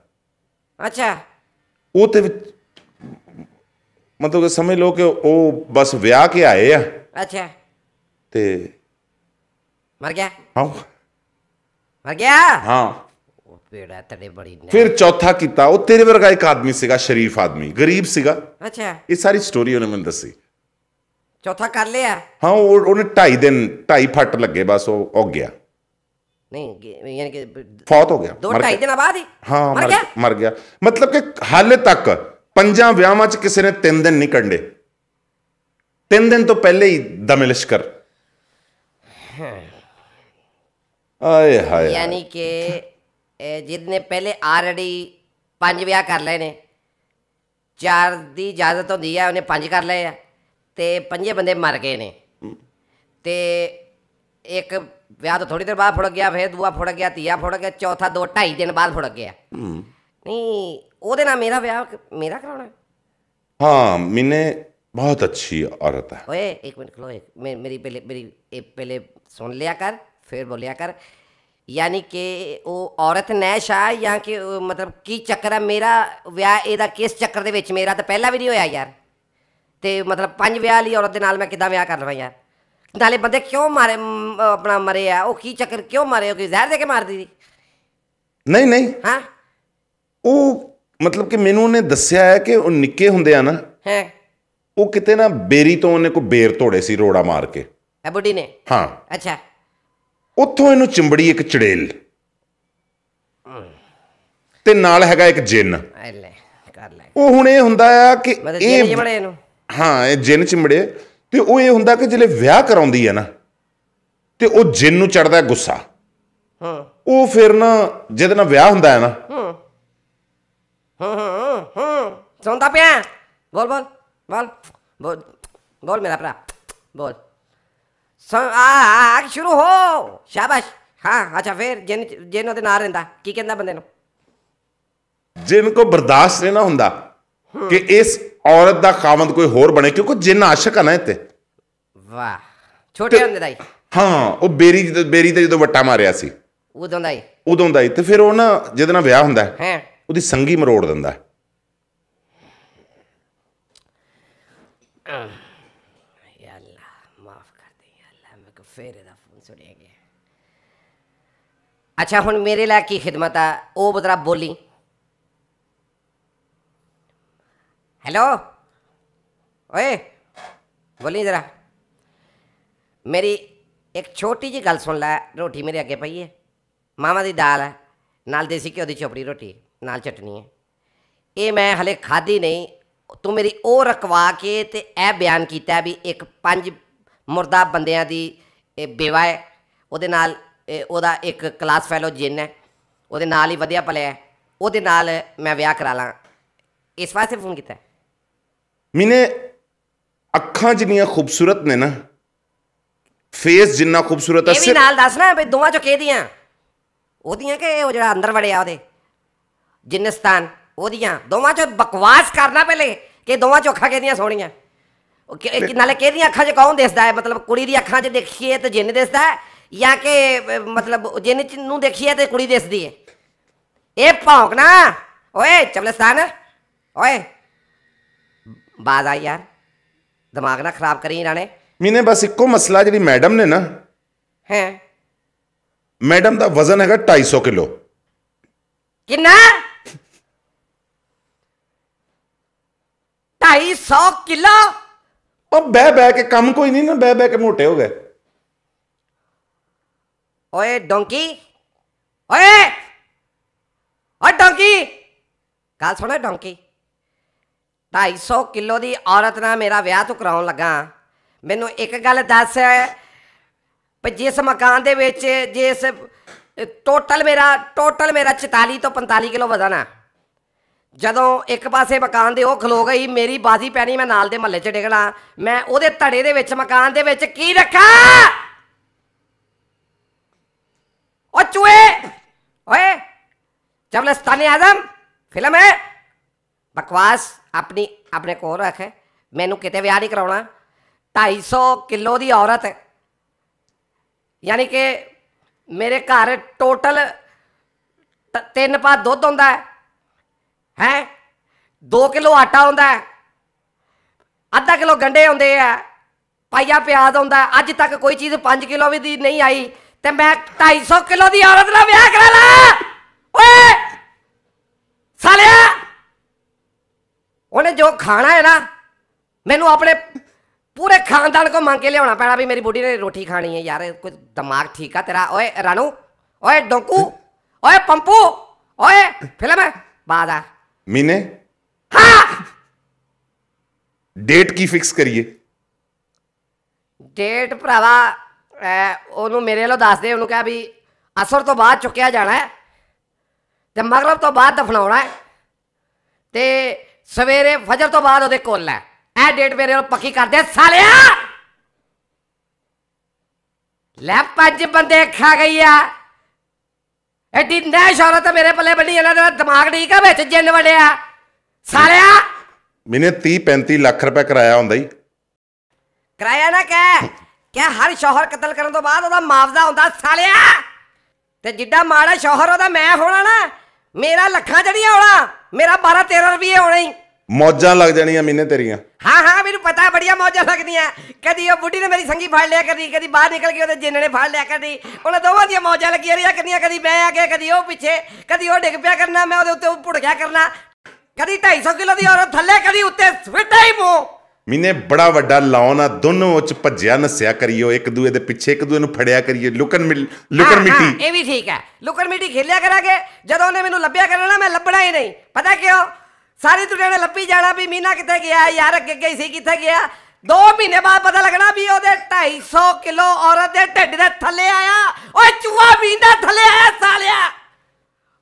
ਅੱਛਾ ਉਹ ਤੇ ਮਤਲਬ ਕਿ ਸਮਝ ਲਓ ਕਿ ਉਹ ਬਸ ਵਿਆਹ ਕੇ ਆਏ ਆ ਅੱਛਾ ਤੇ ਮਰ ਗਿਆ ਹਾਂ ਮਰ ਗਿਆ ਹਾਂ ਉਹ ਪੇੜਾ ਤੜੇ ਬੜੀ ਨੇ ਫਿਰ ਚੌਥਾ ਕੀਤਾ ਉਹ ਤੇਰੇ ਵਰਗਾ ਇੱਕ ਆਦਮੀ ਸੀਗਾ ਸ਼ਰੀਫ ਆਦਮੀ ਗਰੀਬ ਸੀਗਾ ਅੱਛਾ ਇਹ ਸਾਰੀ ਸਟੋਰੀ ਉਹਨੇ ਮੈਨੂੰ ਦੱਸੀ ਚੌਥਾ ਕਰ ਲਿਆ ਹਾਂ ਉਹਨੇ 2.5 ਦਿਨ 2.5 ਫੱਟ ਲੱਗੇ ਬਸ ਉਹ ਉੱਗ ਗਿਆ नहीं ਯਾਨੀ ਕਿ फौत ਹੋ ਗਿਆ ਦੋ ਢਾਈ ਦਿਨਾਂ ਬਾਅਦ ਹੀ ਹਾਂ ਮਰ ਗਿਆ ਮਰ ਗਿਆ ਮਤਲਬ ਕਿ ਹਾਲੇ ਤੱਕ ਪੰਜਾਂ ਵਿਆਹਾਂ 'ਚ ਕਿਸੇ ਨੇ 3 ਦਿਨ ਨਹੀਂ ਕੰਡੇ 3 ਦਿਨ ਤੋਂ ਪਹਿਲੇ ਹੀ ਦਮਿਲਸ਼ਕਰ ਲਸ਼ਕਰ ਆਏ ਹਾਏ ਯਾਨੀ ਕਿ ਇਹ ਜਿਹਨੇ ਪਹਿਲੇ ਆਲਰੇਡੀ ਪੰਜ ਵਿਆਹ ਕਰ ਲਏ ਨੇ ਚਾਰ ਦੀ ਇਜਾਜ਼ਤ ਹੁੰਦੀ ਆ ਉਹਨੇ ਪੰਜ ਕਰ ਲਏ ਆ ਤੇ ਪੰਜੇ ਬੰਦੇ ਮਰ ਗਏ ਨੇ ਤੇ ਇੱਕ ਵਿਆਹ ਤਾਂ ਥੋੜੀ ਦੇਰ ਬਾਅਦ ਫੜ ਗਿਆ ਫੇਰ ਦੂਆ ਫੜ ਗਿਆ ਤੀਆ ਫੜ ਗਿਆ ਚੌਥਾ ਦੋ ਢਾਈ ਦਿਨ ਬਾਅਦ ਫੜ ਗਿਆ ਨਹੀਂ ਉਹਦੇ ਨਾਲ ਮੇਰਾ ਵਿਆਹ ਮੇਰਾ ਕਰਾਉਣਾ ਹਾਂ मैंने ਬਹੁਤ ਅੱਛੀ ਔਰਤ ਹੈ ਓਏ ਇੱਕ ਮਿੰਟ खलो ਇੱਕ ਮੇਰੀ ਪਹਿਲੇ पहले मेरी ए, पहले सुन लिया कर फिर बोलिया कर ਉਹ ਔਰਤ ਨੈਸ਼ਾ ਜਾਂ ਕਿ ਮਤਲਬ ਕੀ ਚੱਕਰ ਹੈ ਮੇਰਾ ਵਿਆਹ ਇਹਦਾ ਕਿਸ ਚੱਕਰ ਦੇ ਵਿੱਚ ਮੇਰਾ ਤਾਂ ਪਹਿਲਾਂ ਵੀ ਨਹੀਂ ਹੋਇਆ ਯਾਰ ਤੇ ਮਤਲਬ ਪੰਜ ਵਿਆਹ ਲਈ ਔਰਤ ਦੇ ਨਾਲ ਮੈਂ ਕਿਦਾਂ ਵਿਆਹ ਕਰ ਲਵਾਂ ਯਾਰ ਨਾਲੇ ਬੰਦੇ ਕਿਉਂ ਮਾਰੇ ਆਪਣਾ ਮਰੇ ਆ ਉਹ ਕੀ ਚੱਕਰ ਕਿਉਂ ਮਾਰੇ ਉਹ ਕੀ ਜ਼ਹਿਰ ਦੇ ਕੇ ਮਾਰ ਦਿੱਤੀ ਨਹੀਂ ਨਹੀਂ ਹਾਂ ਉਹ ਮਤਲਬ ਕਿ ਮੈਨੂੰ ਉਹਨੇ ਦੱਸਿਆ ਹੈ ਕਿ ਉਹ ਨਿੱਕੇ ਹੁੰਦੇ ਆ ਨਾ ਹੈ ਉਹ ਕਿਤੇ ਨਾ ਬੇਰੀ ਤੋਂ ਉਹਨੇ ਕੋ ਬੇਰ ਤੋੜੇ ਸੀ ਰੋੜਾ ਮਾਰ ਕੇ ਇਹ ਬੁੱਢੀ ਨੇ ਹਾਂ ਅੱਛਾ ਉੱਥੋਂ ਇਹਨੂੰ ਚਿੰਬੜੀ ਇੱਕ ਚੜੇਲ ਤੇ ਨਾਲ ਹੈਗਾ ਇੱਕ ਜਿੰਨ ਐ ਲੈ ਕਰ ਲੈ ਉਹ ਹੁਣ ਇਹ ਹੁੰਦਾ ਆ ਕਿ ਇਹ ਇਹ ਇਹਨੂੰ ਹਾਂ ਇਹ ਜਿੰਨ ਚਿੰਬੜੇ ਤੇ ਉਹ ਇਹ ਹੁੰਦਾ ਕਿ ਜਿਹੜੇ ਵਿਆਹ ਕਰਾਉਂਦੀ ਹੈ ਨਾ ਤੇ ਉਹ ਜਿੰਨ ਨੂੰ ਚੜਦਾ ਗੁੱਸਾ ਹਾਂ ਉਹ ਫਿਰ ਨਾ ਜਿਹਦੇ ਨਾਲ ਵਿਆਹ ਹੁੰਦਾ ਹੈ ਨਾ ਹਾਂ ਹਾਂ ਹਾਂ ਸੁਣਦਾ ਪਿਆ ਬੋਲ ਬੋਲ ਬੋਲ ਬੋਲ ਮੇਰਾ ਭਰਾ ਬੋਲ ਆ ਸ਼ੁਰੂ ਹੋ ਸ਼ਾਬਾਸ਼ ਹਾਂ ਅੱਛਾ ਫਿਰ ਜਿੰਨ ਜਿੰਨ ਉਹਦੇ ਨਾਲ ਰਹਿੰਦਾ ਕੀ ਕਹਿੰਦਾ ਬੰਦੇ ਨੂੰ ਜਿੰਨ ਕੋ ਬਰਦਾਸ਼ਤ ਨਹੀਂ ਨਾ ਹੁੰਦਾ ਕਿ ਇਸ ਔਰਤ ਦਾ ਖਾਵੰਦ ਕੋਈ ਹੋਰ ਬਣੇ ਕਿਉਂਕਿ ਜਿੰਨ ਆਸ਼ਕ ਆ ਨਾ ਇੱਥੇ ਵਾਹ ਛੋਟੇ ਹੁੰਦੇ ਦਾ ਹੀ ਹਾਂ ਉਹ 베ਰੀ ਜਦੋਂ 베ਰੀ ਤੇ ਜਦੋਂ ਵੱਟਾ ਮਾਰਿਆ ਸੀ ਉਦੋਂ ਦਾ ਹੀ ਉਦੋਂ ਦਾ ਹੀ ਤੇ ਫਿਰ ਉਹ ਨਾ ਜਿਹਦੇ ਨਾਲ ਵਿਆਹ ਹੁੰਦਾ ਹੈ ਉਹਦੀ ਸੰਗੀ ਮਰੋੜ ਦਿੰਦਾ ਹੈ ਅੱਲਾ ਮਾਫ ਕਰ ਦੇ ਅੱਲਾ ਮੈਂ ਦਾ ਫੋਨ ਸੁਣਿਆ ਗਿਆ ਅੱਛਾ ਹੁਣ ਮੇਰੇ ਲਈ ਕੀ ਖਿਦਮਤ ਆ ਉਹ ਬਦਰਾ ਬੋਲੀ हेलो ओए बोली ज़रा ਮੇਰੀ ਇੱਕ ਛੋਟੀ ਜੀ ਗੱਲ ਸੁਣ ਲੈ ਰੋਟੀ ਮੇਰੇ ਅੱਗੇ ਪਈ ਹੈ ਮਾਮਾ ਦੀ ਦਾਲ ਹੈ ਨਾਲ ਦੇਸੀ ਘਿਓ ਦੀ ਚੋਪੜੀ ਰੋਟੀ ਨਾਲ ਚਟਨੀ ਹੈ ਇਹ ਮੈਂ ਹਲੇ ਖਾਧੀ ਨਹੀਂ ਤੂੰ ਮੇਰੀ ਉਹ ਰਕਵਾ ਕੇ ਤੇ ਇਹ ਬਿਆਨ ਕੀਤਾ ਵੀ ਇੱਕ ਪੰਜ ਮਰਦਾ ਬੰਦਿਆਂ ਦੀ ਇਹ ਬੇਵਾ ਹੈ ਉਹਦੇ ਨਾਲ ਉਹਦਾ ਇੱਕ ਕਲਾਸ ਫੈਲੋ ਜਿੰਨ ਹੈ ਉਹਦੇ ਨਾਲ ਹੀ ਵਧੀਆ ਪਲਿਆ ਉਹਦੇ ਨਾਲ ਮੈਂ ਵਿਆਹ ਕਰਾ ਲਾਂ ਇਸ ਵਾਸਤੇ ਫੋਨ ਕੀਤਾ मैंने ਅੱਖਾਂ ਜਿੰਨੀਆਂ ਖੂਬਸੂਰਤ ਨੇ ਨਾ ਫੇਸ ਜਿੰਨਾ ਖੂਬਸੂਰਤ ਹੈ ਇਹ ਵੀ ਨਾਲ ਦੱਸ ਨਾ ਬਈ ਦੋਵਾਂ ਚੋਂ ਕਿਹਦੀਆਂ ਉਹਦੀਆਂ ਕਿ ਉਹ ਜਿਹੜਾ ਅੰਦਰ ਵੜਿਆ ਉਹਦੇ ਜਿੰਨਸਤਾਨ ਉਹਦੀਆਂ ਦੋਵਾਂ ਚੋਂ ਬਕਵਾਸ ਕਰਨਾ ਪਹਿਲੇ ਕਿ ਦੋਵਾਂ ਚੋਂ ਅੱਖਾਂ ਕਿਹਦੀਆਂ ਸੋਹਣੀਆਂ ਨਾਲੇ ਕਿਹਦੀਆਂ ਅੱਖਾਂ 'ਚ ਕੌਣ ਦਿਸਦਾ ਹੈ ਮਤਲਬ ਕੁੜੀ ਦੀ ਅੱਖਾਂ 'ਚ ਦੇਖੀਏ ਤੇ ਜਿੰਨ ਦਿਸਦਾ ਹੈ ਜਾਂ ਕਿ ਮਤਲਬ ਜਿੰਨ ਨੂੰ ਦੇਖੀਏ ਤੇ ਕੁੜੀ ਦਿਸਦੀ ਹੈ ਇਹ ਭੌਂਕਣਾ ਓਏ ਚਬਲਸਤਾਨ ਓਏ ਬਾਜ਼ ਆ ਯਾਰ ਦਿਮਾਗ ਨਾ ਖਰਾਬ ਕਰੀ ਰਾਣੇ ਮੀਨੇ ਮੈਨੇ ਬਸ ਇੱਕੋ ਮਸਲਾ ਜਿਹੜੀ ਮੈਡਮ ਨੇ ਨਾ ਹੈ ਮੈਡਮ ਦਾ ਵਜ਼ਨ ਹੈਗਾ 250 ਕਿਲੋ ਕਿੰਨਾ 250 ਕਿਲੋ ਉਹ ਬਹਿ ਬਹਿ ਕੇ ਕੰਮ ਕੋਈ ਨਹੀਂ ਨਾ ਬਹਿ ਬਹਿ ਕੇ ਮੋਟੇ ਹੋ ਗਏ ਓਏ ਡੋਂਕੀ ਓਏ ਓ ਡੋਂਕੀ ਗੱਲ ਸੁਣਾ ਡੋਂਕੀ 250 ਕਿਲੋ ਦੀ ਔਰਤ ਨਾਲ ਮੇਰਾ ਵਿਆਹ ਤੋਂ ਕਰਾਉਣ ਲੱਗਾ ਮੈਨੂੰ ਇੱਕ ਗੱਲ ਦੱਸ ਪਰ ਜਿਸ ਮਕਾਨ ਦੇ ਵਿੱਚ ਜਿਸ ਟੋਟਲ ਮੇਰਾ ਟੋਟਲ ਮੇਰਾ 44 ਤੋਂ 45 ਕਿਲੋ ਵਜ਼ਨ ਆ ਜਦੋਂ ਇੱਕ ਪਾਸੇ ਮਕਾਨ ਦੇ ਉਹ ਖਲੋ ਗਈ ਮੇਰੀ ਬਾਜ਼ੀ ਪੈਣੀ ਮੈਂ ਨਾਲ ਦੇ ਮਹੱਲੇ 'ਚ ਡਿਗਣਾ ਮੈਂ ਉਹਦੇ ਧੜੇ ਦੇ ਵਿੱਚ ਮਕਾਨ ਦੇ ਵਿੱਚ ਕੀ ਰੱਖਾ ਓ ਚੂਏ ਓਏ ਜਬਲਸਤਾਨੀ ਆਜ਼ਮ ਫਿਲਮ ਹੈ ਬਕਵਾਸ ਆਪਣੀ ਆਪਣੇ ਕੋਲ ਰੱਖ ਮੈਨੂੰ ਕਿਤੇ ਵਿਆਹ ਨਹੀਂ ਕਰਾਉਣਾ 250 ਕਿਲੋ ਦੀ ਔਰਤ ਹੈ ਯਾਨੀ ਕਿ ਮੇਰੇ ਘਰ ਟੋਟਲ ਤਿੰਨ ਪਾ ਦੁੱਧ ਹੁੰਦਾ ਹੈ ਹੈ 2 ਕਿਲੋ ਆਟਾ ਹੁੰਦਾ ਹੈ ਅੱਧਾ ਕਿਲੋ ਗੰਡੇ ਹੁੰਦੇ ਆ ਪਾਈਆ ਪਿਆਜ਼ ਹੁੰਦਾ ਅੱਜ ਤੱਕ ਕੋਈ ਚੀਜ਼ 5 ਕਿਲੋ ਵੀ ਦੀ ਨਹੀਂ ਆਈ ਤੇ ਮੈਂ 250 ਕਿਲੋ ਦੀ ਔਰਤ ਨਾਲ ਵਿਆਹ ਕਰਾ ਲਾ ਓਏ ਸਾਲਿਆ ਉਹਨੇ ਜੋ ਖਾਣਾ ਹੈ ਨਾ ਮੈਨੂੰ ਆਪਣੇ ਪੂਰੇ ਖਾਨਦਾਨ ਕੋ ਮੰਗ ਕੇ ਲਿਆਉਣਾ ਪੈਣਾ ਵੀ ਮੇਰੀ ਬੁੱਢੀ ਨੇ ਰੋਟੀ ਖਾਣੀ ਹੈ ਯਾਰ ਕੋਈ ਦਿਮਾਗ ਠੀਕ ਆ ਤੇਰਾ ਓਏ ਰਾਣੂ ਓਏ ਡੋਂਕੂ ਓਏ ਪੰਪੂ ਓਏ ਫਿਲਮ ਹੈ ਆ ਮੀਨੇ ਹਾਂ ਡੇਟ ਕੀ ਫਿਕਸ ਕਰੀਏ ਡੇਟ ਭਰਾਵਾ ਉਹਨੂੰ ਮੇਰੇ ਵੱਲੋਂ ਦੱਸ ਦੇ ਉਹਨੂੰ ਕਿਹਾ ਵੀ ਅਸਰ ਤੋਂ ਬਾਅਦ ਚੁੱਕਿਆ ਜਾਣਾ ਹੈ ਤੇ ਮਗਰਬ ਤੋਂ ਬਾਅਦ ਦਫਨਾਉਣਾ ਹੈ ਤੇ ਸਵੇਰੇ ਫਜਰ ਤੋਂ ਬਾਅਦ ਉਹਦੇ ਕੋਲ ਲੈ ਇਹ ਡੇਟ ਮੇਰੇ ਨਾਲ ਪੱਕੀ ਕਰਦੇ ਸਾਲਿਆ ਲੈ ਪੰਜ ਬੰਦੇ ਖਾ ਗਈ ਆ ਐਡੀ ਨਾ ਤਾਂ ਮੇਰੇ ਪੱਲੇ ਬੰਨੀ ਇਹਨਾਂ ਦਾ ਦਿਮਾਗ ਠੀਕ ਆ ਵਿੱਚ ਜਿੰਨ ਵੜਿਆ ਸਾਲਿਆ ਮੈਨੇ 30 35 ਲੱਖ ਰੁਪਏ ਕਰਾਇਆ ਹੁੰਦਾ ਹੀ ਕਰਾਇਆ ਨਾ ਕਹਿ ਕਿ ਹਰ ਸ਼ੌਹਰ ਕਤਲ ਕਰਨ ਤੋਂ ਬਾਅਦ ਉਹਦਾ ਮੁਆਵਜ਼ਾ ਹੁੰਦਾ ਸਾਲਿਆ ਤੇ ਜਿੱਡਾ ਮਾੜਾ ਸ਼ੌਹਰ ਉਹਦਾ ਮੈਂ ਹੋਣਾ ਨਾ ਮੇਰਾ ਲੱਖਾਂ ਜੜੀਆਂ ਹੋਣਾ ਮੇਰਾ 12 13 ਰੁਪਏ ਹੋਣੇ ਹੀ ਮੌਜਾਂ ਲੱਗ ਜਾਣੀਆਂ ਮਹੀਨੇ ਤੇਰੀਆਂ ਹਾਂ ਹਾਂ ਮੈਨੂੰ ਪਤਾ ਬੜੀਆਂ ਮੌਜਾਂ ਲੱਗਦੀਆਂ ਕਦੀ ਉਹ ਬੁੱਢੀ ਨੇ ਮੇਰੀ ਸੰਗੀ ਫੜ ਲਿਆ ਕਦੀ ਕਦੀ ਬਾਹਰ ਨਿਕਲ ਕੇ ਉਹਦੇ ਜਿੰਨੇ ਨੇ ਫੜ ਲਿਆ ਕਦੀ ਉਹਨਾਂ ਦੋਵਾਂ ਦੀਆਂ ਮੌਜਾਂ ਲੱਗੀਆਂ ਰਹੀਆਂ ਕਦੀਆਂ ਕਦੀ ਮੈਂ ਆ ਕੇ ਕਦੀ ਉਹ ਪਿੱਛੇ ਕਦੀ ਉਹ ਡਿੱਗ ਪਿਆ ਕਰਨਾ ਮੈਂ ਉਹਦੇ ਉੱਤੇ ਉਹ ਪੁੜ ਗਿਆ ਕਰਨਾ ਕਦੀ 250 ਕਿਲੋ ਦੀ ਔਰਤ ਥੱਲੇ ਕਦੀ ਉੱਤੇ ਫਿੱਟਾ ਹੀ ਮੂੰਹ ਮੀਨੇ ਬੜਾ ਵੱਡਾ ਲਾਉ ਆ ਦੋਨੋਂ ਉੱਚ ਭੱਜਿਆ ਨਸਿਆ ਕਰੀਓ ਇੱਕ ਦੂਏ ਦੇ ਪਿੱਛੇ ਇੱਕ ਦੂਏ ਨੂੰ ਫੜਿਆ ਕਰੀਏ ਲੁਕਣ ਲੁਕਣ ਮਿੱਟੀ ਇਹ ਵੀ ਠੀਕ ਹੈ ਲੁਕਣ ਮਿੱਟੀ ਖੇਲਿਆ ਕਰਾਂਗੇ ਜਦੋਂ ਉਹਨੇ ਮੈਨੂੰ ਲੱਭਿਆ ਕਰਨਾ ਮੈਂ ਲੱਭਣਾ ਹੀ ਨਹੀਂ ਪਤਾ ਕਿਉਂ ਸਾਰੀ ਦੁਨੀਆ ਨੇ ਲੱਪੀ ਜਾਣਾ ਵੀ ਮੀਨਾ ਕਿੱਥੇ ਗਿਆ ਯਾਰ ਅੱਗੇ ਗਈ ਸੀ ਕਿੱਥੇ ਗਿਆ 2 ਮਹੀਨੇ ਬਾਅਦ ਪਤਾ ਲੱਗਣਾ ਵੀ ਉਹਦੇ 250 ਕਿਲੋ ਔਰਤ ਦੇ ਢਿੱਡ ਦੇ ਥੱਲੇ ਆਇਆ ਓਏ ਚੂਹਾ ਮੀਂਦਾ ਥੱਲੇ ਆਇਆ ਸਾਲਿਆ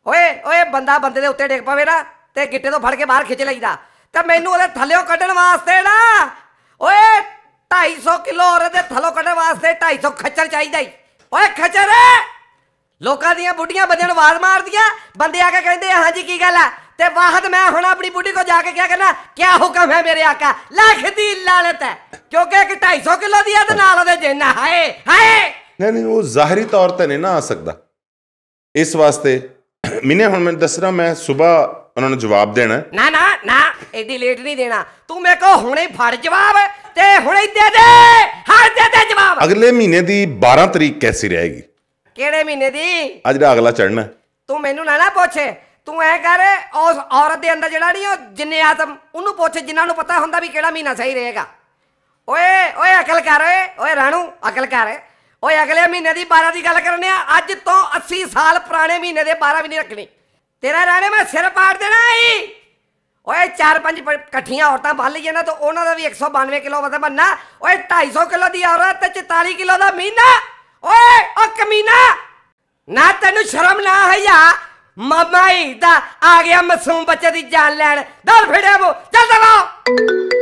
ਓਏ ਓਏ ਬੰਦਾ ਬੰਦੇ ਦੇ ਉੱਤੇ ਡੇਕ ਪਵੇ ਨਾ ਤੇ ਗਿੱਟੇ ਤੋਂ ਫੜ ਕੇ ਬਾਹਰ ਖਿੱਚ ਲਈਦਾ ਤੇ ਮੈਨੂੰ ਉਹਦੇ ਥੱਲਿਓ ਕੱਢਣ ਵਾਸਤੇ ਨਾ ਓਏ 250 ਕਿਲੋ ਦੇ ਥੱਲੋ ਕੱਢਣ ਵਾਸਤੇ 250 ਖੱਚਰ ਚਾਹੀਦਾ ਈ ਓਏ ਖੱਚਰ ਲੋਕਾਂ ਦੀਆਂ ਬੁੱਢੀਆਂ ਬੰਦਿਆਂ ਨੂੰ ਆਵਾਜ਼ ਮਾਰਦੀਆਂ ਬੰਦੇ ਆ ਕੇ ਕਹਿੰਦੇ ਹਾਂਜੀ ਕੀ ਗੱਲ ਆ ਤੇ ਵਾਹਦ ਮੈਂ ਹੁਣ ਆਪਣੀ ਬੁੱਢੀ ਕੋ ਜਾ ਕੇ ਕਿਹਾ ਕਰਨਾ ਕਿਆ ਹੁਕਮ ਹੈ ਮੇਰੇ ਆਕਾ ਲੱਖ ਦੀ ਲਾਲਤ ਹੈ ਕਿਉਂਕਿ ਇੱਕ 250 ਕਿਲੋ ਦੀ ਆ ਤੇ ਨਾਲ ਉਹਦੇ ਜਿੰਨਾ ਹਾਏ ਹਾਏ ਨਹੀਂ ਨਹੀਂ ਉਹ ਜ਼ਾਹਰੀ ਤੌਰ ਤੇ ਨਹੀਂ ਨਾ ਆ ਸਕਦਾ ਇਸ ਵਾਸਤੇ [CLEARS THROAT] ਮਿਨੇ ਹੁਣ ਮੈਂ ਦੱਸਣਾ ਮੈਂ ਸਵੇਰ ਉਹਨਾਂ ਨੂੰ ਜਵਾਬ ਦੇਣਾ ਨਾ ਨਾ ਨਾ ਐਡੀ ਲੇਟ ਨਹੀਂ ਦੇਣਾ ਤੂੰ ਮੇਰੇ ਕੋ ਹੁਣੇ ਫੜ ਜਵਾਬ ਤੇ ਹੁਣੇ ਦੇ ਦੇ ਹਰ ਦੇ ਦੇ ਜਵਾਬ ਅਗਲੇ ਮਹੀਨੇ ਦੀ 12 ਤਰੀਕ ਕੈਸੀ ਰਹੇਗੀ ਕਿਹੜੇ ਮਹੀਨੇ ਦੀ ਅੱਜ ਦਾ ਅਗਲਾ ਚੜਨਾ ਤੂੰ ਮੈਨੂੰ ਨਾ ਨਾ ਪੁੱਛੇ ਤੂੰ ਐ ਕਰ ਉਸ ਔਰਤ ਦੇ ਅੰਦਰ ਜਿਹੜਾ ਨਹੀਂ ਉਹ ਜਿੰਨੇ ਆਤਮ ਉਹਨੂੰ ਪੁੱਛ ਜਿਨ੍ਹਾਂ ਨੂੰ ਪਤਾ ਹੁੰਦਾ ਵੀ ਕਿਹੜਾ ਮਹੀਨਾ ਸਹੀ ਰਹੇਗਾ ਓਏ ਓਏ ਅਕਲ ਕਰ ਓਏ ਓਏ ਰਾਣੂ ਅਕਲ ਕਰ ਓਏ ਅਗਲੇ ਮਹੀਨੇ ਦੀ 12 ਦੀ ਗੱਲ ਕਰਨੇ ਆ ਅੱਜ ਤੋਂ 80 ਸਾਲ ਪੁਰਾਣੇ ਮਹੀਨੇ ਦੇ 12 ਵੀ ਨਹੀਂ ਰੱਖਣੀ ਤੇਰਾ ਰਾਣੇ ਮੈਂ ਸਿਰ ਪਾੜ ਦੇਣਾ ਈ ਓਏ ਚਾਰ ਪੰਜ ਇਕੱਠੀਆਂ ਔਰਤਾਂ ਬੰਨ ਲਈਏ ਨਾ ਤਾਂ ਉਹਨਾਂ ਦਾ ਵੀ 192 ਕਿਲੋ ਵਜ਼ਨ ਬੰਨਾ ਓਏ 250 ਕਿਲੋ ਦੀ ਔਰਤ ਤੇ 44 ਕਿਲੋ ਦਾ ਮੀਨਾ ਓਏ ਓ ਕਮੀਨਾ ਨਾ ਤੈਨੂੰ ਸ਼ਰਮ ਨਾ ਹਈਆ ਮਮਾਈ ਦਾ ਆ ਗਿਆ ਮਸੂਮ ਬੱਚੇ ਦੀ ਜਾਨ ਲੈਣ ਦਰ ਫੜਿਆ ਮੋ ਚੱਲ ਦਵਾ